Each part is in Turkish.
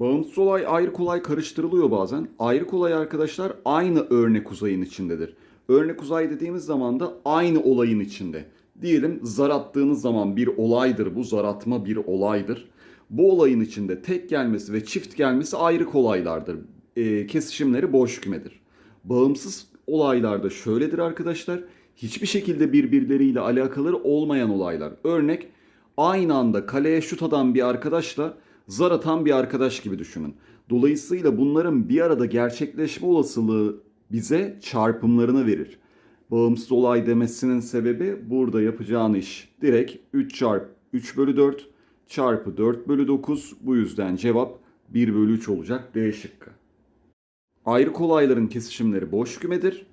Bağımsız olay ayrı kolay karıştırılıyor bazen. Ayrı kolay arkadaşlar aynı örnek uzayın içindedir. Örnek uzay dediğimiz zaman da aynı olayın içinde. Diyelim zar attığınız zaman bir olaydır bu zaratma bir olaydır. Bu olayın içinde tek gelmesi ve çift gelmesi ayrı kolaylardır. E, kesişimleri boş kümedir. Bağımsız olaylarda şöyledir arkadaşlar. Hiçbir şekilde birbirleriyle alakaları olmayan olaylar. Örnek aynı anda kaleye şut atan bir arkadaşla zar atan bir arkadaş gibi düşünün. Dolayısıyla bunların bir arada gerçekleşme olasılığı bize çarpımlarını verir. Bağımsız olay demesinin sebebi burada yapacağın iş. Direkt 3 çarp 3 bölü 4 çarpı 4 bölü 9 bu yüzden cevap 1 bölü 3 olacak D şıkkı. Ayrı kolayların kesişimleri boş kümedir.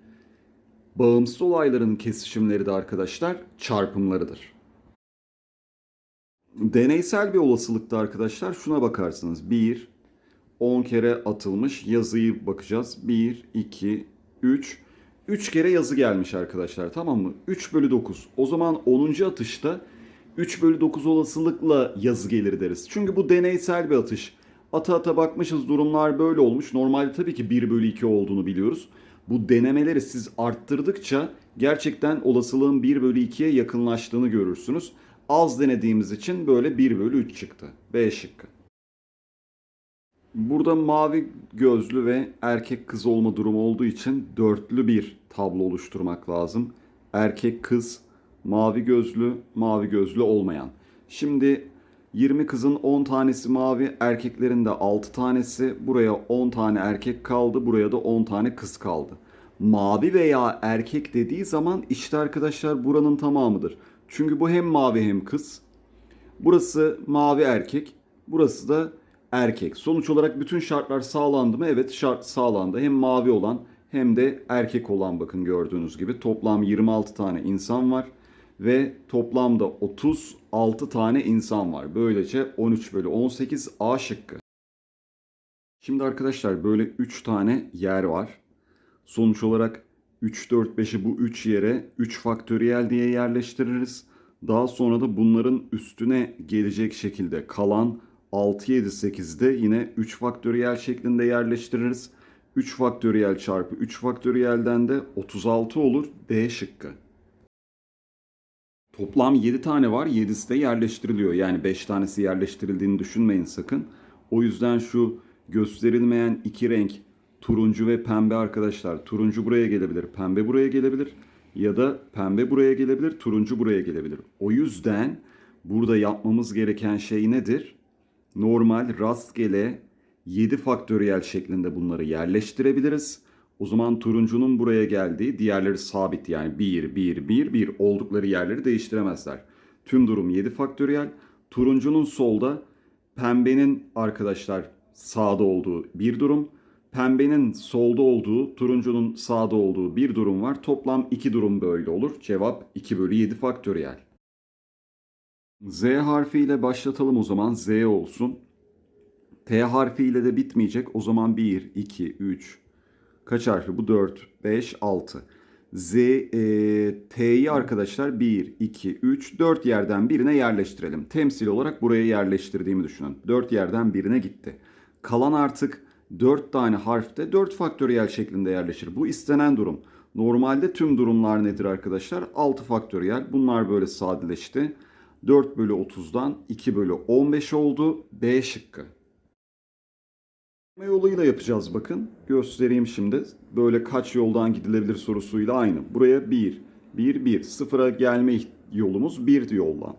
Bağımsız olayların kesişimleri de arkadaşlar çarpımlarıdır. Deneysel bir olasılıkta arkadaşlar şuna bakarsınız. 1, 10 kere atılmış yazıyı bakacağız. 1, 2, 3. 3 kere yazı gelmiş arkadaşlar tamam mı? 3 bölü 9. O zaman 10. atışta 3 bölü 9 olasılıkla yazı gelir deriz. Çünkü bu deneysel bir atış. Ata ata bakmışız durumlar böyle olmuş. Normalde tabii ki 1 bölü 2 olduğunu biliyoruz. Bu denemeleri siz arttırdıkça gerçekten olasılığın 1 bölü 2'ye yakınlaştığını görürsünüz az denediğimiz için böyle 1 bölü 3 çıktı. B şıkkı. Burada mavi gözlü ve erkek kız olma durumu olduğu için dörtlü bir tablo oluşturmak lazım. Erkek kız, mavi gözlü, mavi gözlü olmayan. Şimdi 20 kızın 10 tanesi mavi, erkeklerin de 6 tanesi. Buraya 10 tane erkek kaldı, buraya da 10 tane kız kaldı. Mavi veya erkek dediği zaman işte arkadaşlar buranın tamamıdır. Çünkü bu hem mavi hem kız. Burası mavi erkek. Burası da erkek. Sonuç olarak bütün şartlar sağlandı mı? Evet şart sağlandı. Hem mavi olan hem de erkek olan bakın gördüğünüz gibi toplam 26 tane insan var ve toplamda 36 tane insan var. Böylece 13 bölü 18 A şıkkı. Şimdi arkadaşlar böyle 3 tane yer var. Sonuç olarak 3, 4, 5'i bu 3 yere 3 faktöriyel diye yerleştiririz. Daha sonra da bunların üstüne gelecek şekilde kalan 6, 7, 8'de yine 3 faktöriyel şeklinde yerleştiririz. 3 faktöriyel çarpı 3 faktöriyelden de 36 olur D şıkkı. Toplam 7 tane var. 7'si de yerleştiriliyor. Yani 5 tanesi yerleştirildiğini düşünmeyin sakın. O yüzden şu gösterilmeyen iki renk turuncu ve pembe arkadaşlar. Turuncu buraya gelebilir, pembe buraya gelebilir ya da pembe buraya gelebilir, turuncu buraya gelebilir. O yüzden burada yapmamız gereken şey nedir? Normal, rastgele 7 faktöriyel şeklinde bunları yerleştirebiliriz. O zaman turuncunun buraya geldiği diğerleri sabit yani 1, 1, 1, 1 oldukları yerleri değiştiremezler. Tüm durum 7 faktöriyel. Turuncunun solda, pembenin arkadaşlar sağda olduğu bir durum pembenin solda olduğu, turuncunun sağda olduğu bir durum var. Toplam iki durum böyle olur. Cevap 2 bölü 7 faktöriyel. Z harfiyle başlatalım o zaman. Z olsun. T harfiyle de bitmeyecek. O zaman 1, 2, 3, kaç harfi bu? 4, 5, 6. Z, e, T'yi arkadaşlar 1, 2, 3, 4 yerden birine yerleştirelim. Temsil olarak buraya yerleştirdiğimi düşünün. 4 yerden birine gitti. Kalan artık 4 tane harfte 4 faktöriyel şeklinde yerleşir. Bu istenen durum. Normalde tüm durumlar nedir arkadaşlar? 6 faktöriyel. Bunlar böyle sadeleşti. 4 bölü 30'dan 2 bölü 15 oldu. B şıkkı. Yoluyla yapacağız bakın. Göstereyim şimdi. Böyle kaç yoldan gidilebilir sorusuyla aynı. Buraya 1, 1, 1. Sıfıra gelme yolumuz 1 yoldan.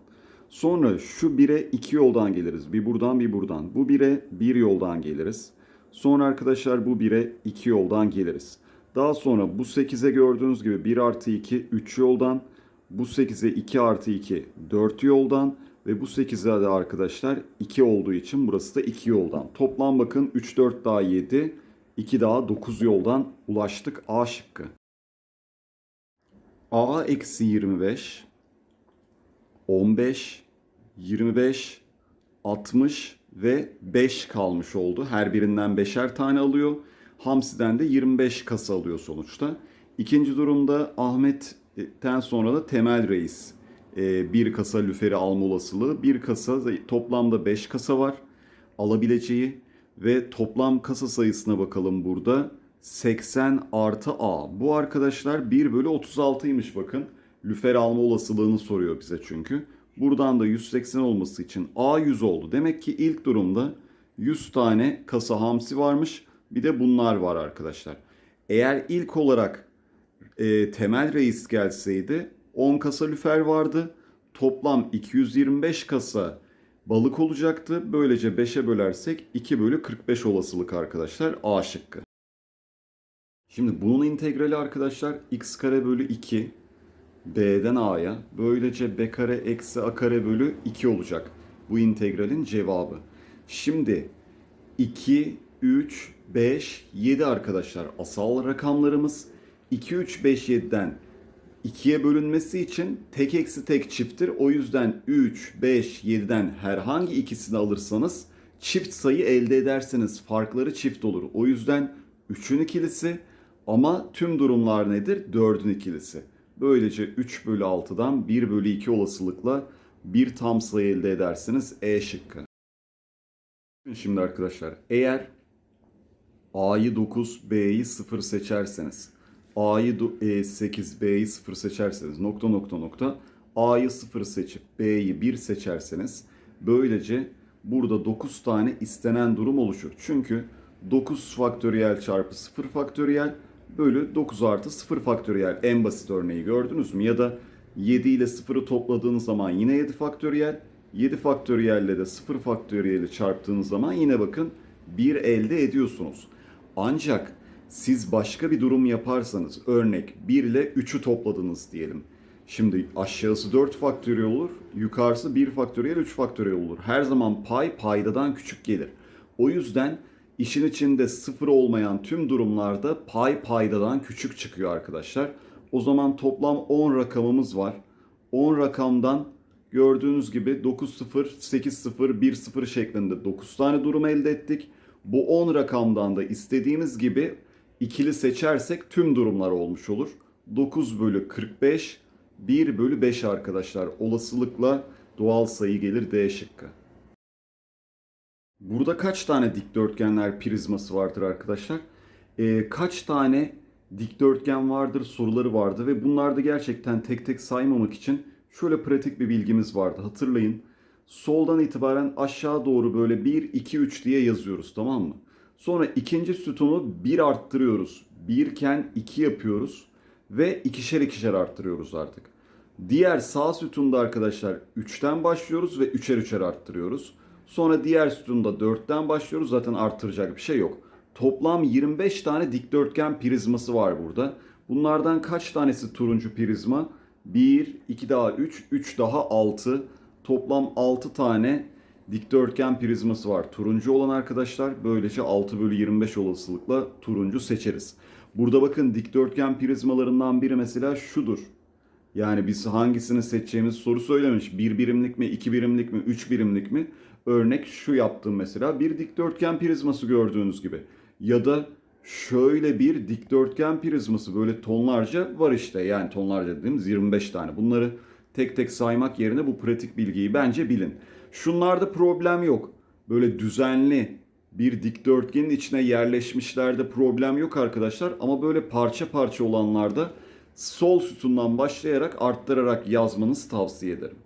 Sonra şu 1'e 2 yoldan geliriz. Bir buradan bir buradan. Bu 1'e 1 bir yoldan geliriz. Sonra arkadaşlar bu 1'e 2 yoldan geliriz. Daha sonra bu 8'e gördüğünüz gibi 1 artı 2 3 yoldan. Bu 8'e 2 artı 2 4 yoldan. Ve bu 8'e de arkadaşlar 2 olduğu için burası da 2 yoldan. Toplam bakın 3 4 daha 7 2 daha 9 yoldan ulaştık A şıkkı. A eksi 25 15 25 60 ve 5 kalmış oldu. Her birinden 5'er tane alıyor. Hamsi'den de 25 kasa alıyor sonuçta. İkinci durumda Ahmet'ten sonra da Temel Reis e, bir kasa lüferi alma olasılığı. Bir kasa toplamda 5 kasa var alabileceği ve toplam kasa sayısına bakalım burada. 80 artı A. Bu arkadaşlar 1 bölü 36'ymış bakın. Lüfer alma olasılığını soruyor bize çünkü. Buradan da 180 olması için A 100 oldu. Demek ki ilk durumda 100 tane kasa hamsi varmış. Bir de bunlar var arkadaşlar. Eğer ilk olarak e, temel reis gelseydi 10 kasa lüfer vardı. Toplam 225 kasa balık olacaktı. Böylece 5'e bölersek 2 bölü 45 olasılık arkadaşlar A şıkkı. Şimdi bunun integrali arkadaşlar x kare bölü 2 B'den A'ya. Böylece B kare eksi A kare bölü 2 olacak. Bu integralin cevabı. Şimdi 2, 3, 5, 7 arkadaşlar asal rakamlarımız. 2, 3, 5, 7'den 2'ye bölünmesi için tek eksi tek çifttir. O yüzden 3, 5, 7'den herhangi ikisini alırsanız çift sayı elde ederseniz farkları çift olur. O yüzden 3'ün ikilisi ama tüm durumlar nedir? 4'ün ikilisi. Böylece 3 bölü 6'dan 1 bölü 2 olasılıkla bir tam sayı elde edersiniz E şıkkı. Şimdi arkadaşlar eğer A'yı 9, B'yi 0 seçerseniz, A'yı 8, e, B'yi 0 seçerseniz, nokta nokta nokta, A'yı 0 seçip B'yi 1 seçerseniz, böylece burada 9 tane istenen durum oluşur. Çünkü 9 faktöriyel çarpı 0 faktöriyel bölü 9 artı 0 faktöriyel en basit örneği gördünüz mü? Ya da 7 ile 0'ı topladığınız zaman yine 7 faktöriyel. 7 faktöriyel ile de 0 faktöriyeli çarptığınız zaman yine bakın 1 elde ediyorsunuz. Ancak siz başka bir durum yaparsanız örnek 1 ile 3'ü topladınız diyelim. Şimdi aşağısı 4 faktöriyel olur, yukarısı 1 faktöriyel 3 faktöriyel olur. Her zaman pay paydadan küçük gelir. O yüzden İşin içinde sıfır olmayan tüm durumlarda pay paydadan küçük çıkıyor arkadaşlar. O zaman toplam 10 rakamımız var. 10 rakamdan gördüğünüz gibi 9 0 8 0 1 0 şeklinde 9 tane durum elde ettik. Bu 10 rakamdan da istediğimiz gibi ikili seçersek tüm durumlar olmuş olur. 9 bölü 45 1 bölü 5 arkadaşlar olasılıkla doğal sayı gelir D şıkkı. Burada kaç tane dikdörtgenler prizması vardır arkadaşlar? E, kaç tane dikdörtgen vardır soruları vardı ve bunlarda gerçekten tek tek saymamak için şöyle pratik bir bilgimiz vardı. Hatırlayın soldan itibaren aşağı doğru böyle 1, 2, 3 diye yazıyoruz tamam mı? Sonra ikinci sütunu 1 arttırıyoruz. 1 iken 2 yapıyoruz ve ikişer ikişer arttırıyoruz artık. Diğer sağ sütunda arkadaşlar 3'ten başlıyoruz ve üçer üçer arttırıyoruz. Sonra diğer sütunda 4'ten başlıyoruz. Zaten arttıracak bir şey yok. Toplam 25 tane dikdörtgen prizması var burada. Bunlardan kaç tanesi turuncu prizma? 1, 2 daha 3, 3 daha 6. Toplam 6 tane dikdörtgen prizması var. Turuncu olan arkadaşlar böylece 6 bölü 25 olasılıkla turuncu seçeriz. Burada bakın dikdörtgen prizmalarından biri mesela şudur. Yani biz hangisini seçeceğimiz soru söylemiş. Bir birimlik mi, iki birimlik mi, üç birimlik mi? Örnek şu yaptım mesela. Bir dikdörtgen prizması gördüğünüz gibi. Ya da şöyle bir dikdörtgen prizması böyle tonlarca var işte. Yani tonlarca dediğimiz 25 tane. Bunları tek tek saymak yerine bu pratik bilgiyi bence bilin. Şunlarda problem yok. Böyle düzenli bir dikdörtgenin içine yerleşmişlerde problem yok arkadaşlar. Ama böyle parça parça olanlarda sol sütundan başlayarak arttırarak yazmanızı tavsiye ederim.